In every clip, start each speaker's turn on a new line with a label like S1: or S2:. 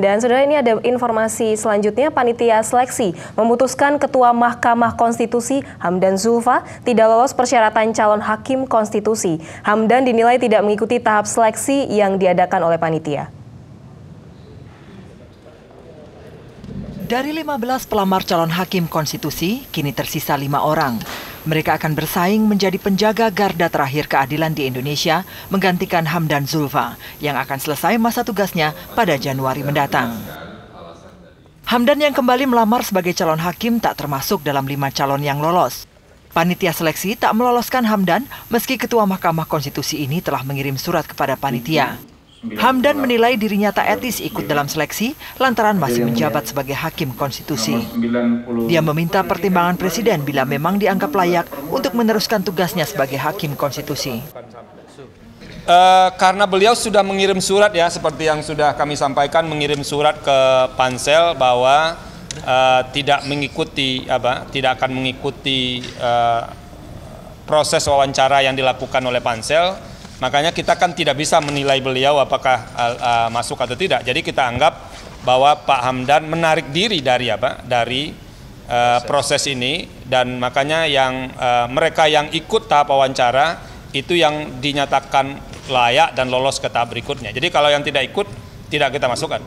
S1: Dan saudara ini ada informasi selanjutnya, panitia seleksi memutuskan Ketua Mahkamah Konstitusi Hamdan Zulfa tidak lolos persyaratan calon hakim konstitusi. Hamdan dinilai tidak mengikuti tahap seleksi yang diadakan oleh panitia. Dari 15 pelamar calon hakim konstitusi, kini tersisa lima orang. Mereka akan bersaing menjadi penjaga garda terakhir keadilan di Indonesia, menggantikan Hamdan Zulfa yang akan selesai masa tugasnya pada Januari mendatang. Hamdan yang kembali melamar sebagai calon hakim tak termasuk dalam lima calon yang lolos. Panitia seleksi tak meloloskan Hamdan meski Ketua Mahkamah Konstitusi ini telah mengirim surat kepada panitia. Hamdan menilai dirinya tak etis ikut dalam seleksi lantaran masih menjabat sebagai hakim konstitusi. Dia meminta pertimbangan presiden bila memang dianggap layak untuk meneruskan tugasnya sebagai hakim konstitusi.
S2: Uh, karena beliau sudah mengirim surat ya seperti yang sudah kami sampaikan mengirim surat ke pansel bahwa uh, tidak mengikuti apa tidak akan mengikuti uh, proses wawancara yang dilakukan oleh pansel Makanya kita kan tidak bisa menilai beliau apakah uh, masuk atau tidak. Jadi kita anggap bahwa Pak Hamdan menarik diri dari apa? Dari uh, proses ini dan makanya yang uh, mereka yang ikut tahap wawancara itu yang dinyatakan layak dan lolos ke tahap berikutnya. Jadi kalau yang tidak ikut tidak kita masukkan.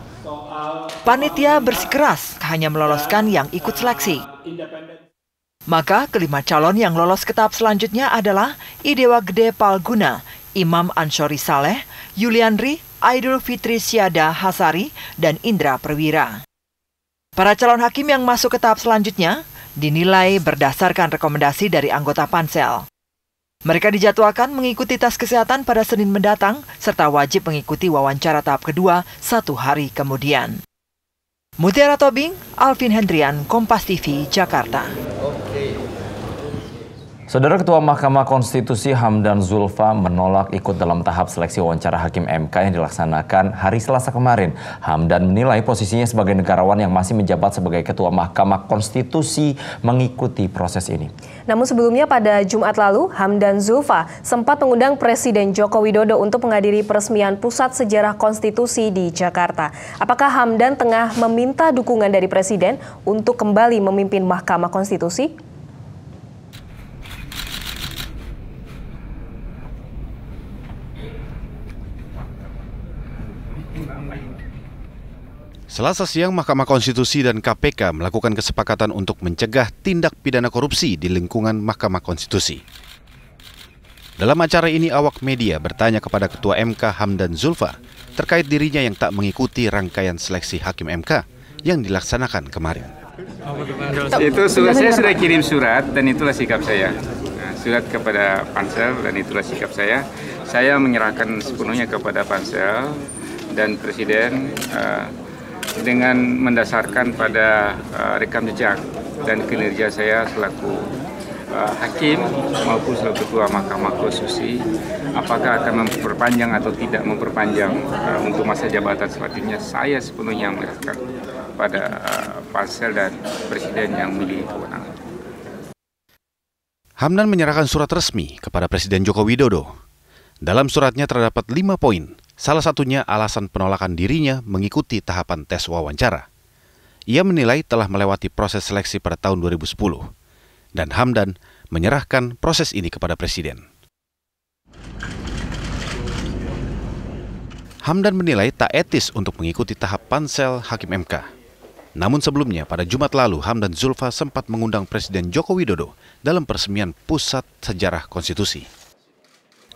S1: Panitia bersikeras hanya meloloskan yang ikut seleksi. Maka kelima calon yang lolos ke tahap selanjutnya adalah Idewa Gede Palguna Imam Anshori Saleh, Yulianri, Aidul Fitri Syada Hasari, dan Indra Perwira. Para calon hakim yang masuk ke tahap selanjutnya dinilai berdasarkan rekomendasi dari anggota pansel. Mereka dijadwalkan mengikuti tes kesehatan pada Senin mendatang, serta wajib mengikuti wawancara tahap kedua satu hari kemudian. Mutiara Tobing, Alvin Hendrian, Kompas TV, Jakarta. Saudara Ketua Mahkamah Konstitusi Hamdan Zulfa menolak ikut dalam tahap seleksi wawancara hakim MK yang dilaksanakan hari Selasa kemarin. Hamdan menilai posisinya sebagai negarawan yang masih menjabat sebagai Ketua Mahkamah Konstitusi mengikuti proses ini. Namun sebelumnya pada Jumat lalu, Hamdan Zulfa sempat mengundang Presiden Joko Widodo untuk menghadiri peresmian Pusat Sejarah Konstitusi di Jakarta. Apakah Hamdan tengah meminta dukungan dari Presiden untuk kembali memimpin Mahkamah Konstitusi?
S3: Selasa siang, Mahkamah Konstitusi dan KPK melakukan kesepakatan untuk mencegah tindak pidana korupsi di lingkungan Mahkamah Konstitusi. Dalam acara ini, awak media bertanya kepada Ketua MK Hamdan Zulfa terkait dirinya yang tak mengikuti rangkaian seleksi Hakim MK yang dilaksanakan kemarin.
S1: Itu surat saya sudah
S4: kirim surat dan itulah sikap saya. Nah, surat kepada Pansel dan itulah sikap saya. Saya menyerahkan sepenuhnya kepada Pansel dan Presiden uh, dengan mendasarkan pada uh, rekam jejak dan kinerja saya selaku uh, hakim maupun selaku ketua Mahkamah Konstitusi apakah akan memperpanjang atau tidak memperpanjang uh, untuk masa jabatan selanjutnya saya sepenuhnya menyerahkan pada uh, pansel dan presiden yang memiliki kewenangan.
S3: Hamdan menyerahkan surat resmi kepada Presiden Joko Widodo. Dalam suratnya terdapat lima poin Salah satunya alasan penolakan dirinya mengikuti tahapan tes wawancara. Ia menilai telah melewati proses seleksi pada tahun 2010 dan Hamdan menyerahkan proses ini kepada presiden. Hamdan menilai tak etis untuk mengikuti tahap pansel Hakim MK. Namun sebelumnya, pada Jumat lalu, Hamdan Zulfa sempat mengundang Presiden Joko Widodo dalam peresmian Pusat Sejarah Konstitusi.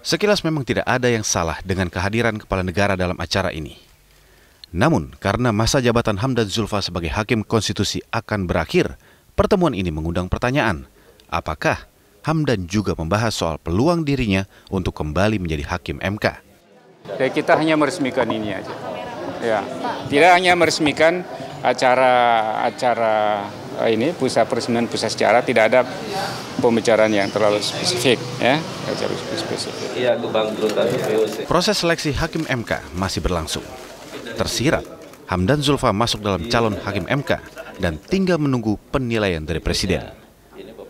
S3: Sekilas memang tidak ada yang salah dengan kehadiran kepala negara dalam acara ini. Namun, karena masa jabatan Hamdan Zulfa sebagai hakim konstitusi akan berakhir, pertemuan ini mengundang pertanyaan, apakah Hamdan juga membahas soal peluang dirinya untuk kembali menjadi hakim MK.
S4: Ya, kita hanya meresmikan ini aja. Ya, tidak hanya meresmikan acara acara eh, ini pusat peresmian pusat sejarah tidak ada pembicaraan yang terlalu spesifik ya terlalu spesifik. Iya,
S3: proses seleksi hakim MK masih berlangsung. Tersirat Hamdan Zulfa masuk dalam calon hakim MK dan tinggal menunggu penilaian dari presiden.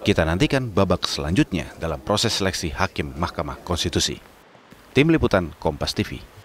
S3: Kita nantikan babak selanjutnya dalam proses seleksi hakim Mahkamah Konstitusi. Tim Liputan Kompas TV.